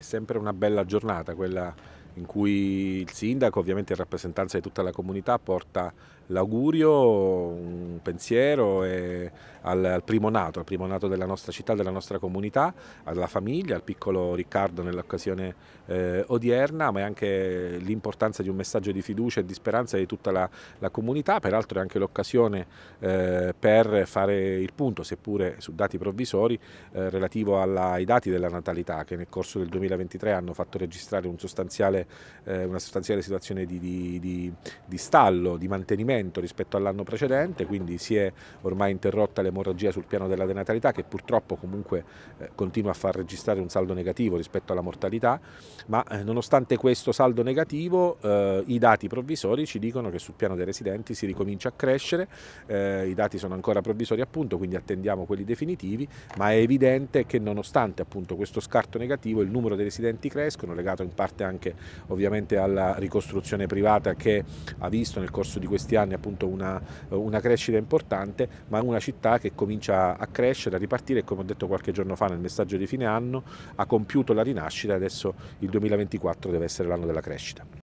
È sempre una bella giornata quella in cui il sindaco, ovviamente in rappresentanza di tutta la comunità, porta l'augurio, un pensiero al, al, primo nato, al primo nato della nostra città, della nostra comunità, alla famiglia, al piccolo Riccardo nell'occasione eh, odierna, ma è anche l'importanza di un messaggio di fiducia e di speranza di tutta la, la comunità, peraltro è anche l'occasione eh, per fare il punto, seppure su dati provvisori, eh, relativo alla, ai dati della natalità che nel corso del 2023 hanno fatto registrare un sostanziale, eh, una sostanziale situazione di, di, di, di stallo, di mantenimento rispetto all'anno precedente, quindi quindi si è ormai interrotta l'emorragia sul piano della denatalità che purtroppo comunque eh, continua a far registrare un saldo negativo rispetto alla mortalità, ma eh, nonostante questo saldo negativo eh, i dati provvisori ci dicono che sul piano dei residenti si ricomincia a crescere, i dati sono ancora provvisori appunto, quindi attendiamo quelli definitivi, ma è evidente che nonostante appunto questo scarto negativo il numero dei residenti crescono, legato in parte anche ovviamente alla ricostruzione privata che ha visto nel corso di questi anni appunto una, una crescita turistica importante, ma è una città che comincia a crescere, a ripartire e come ho detto qualche giorno fa nel messaggio di fine anno ha compiuto la rinascita e adesso il 2024 deve essere l'anno della crescita.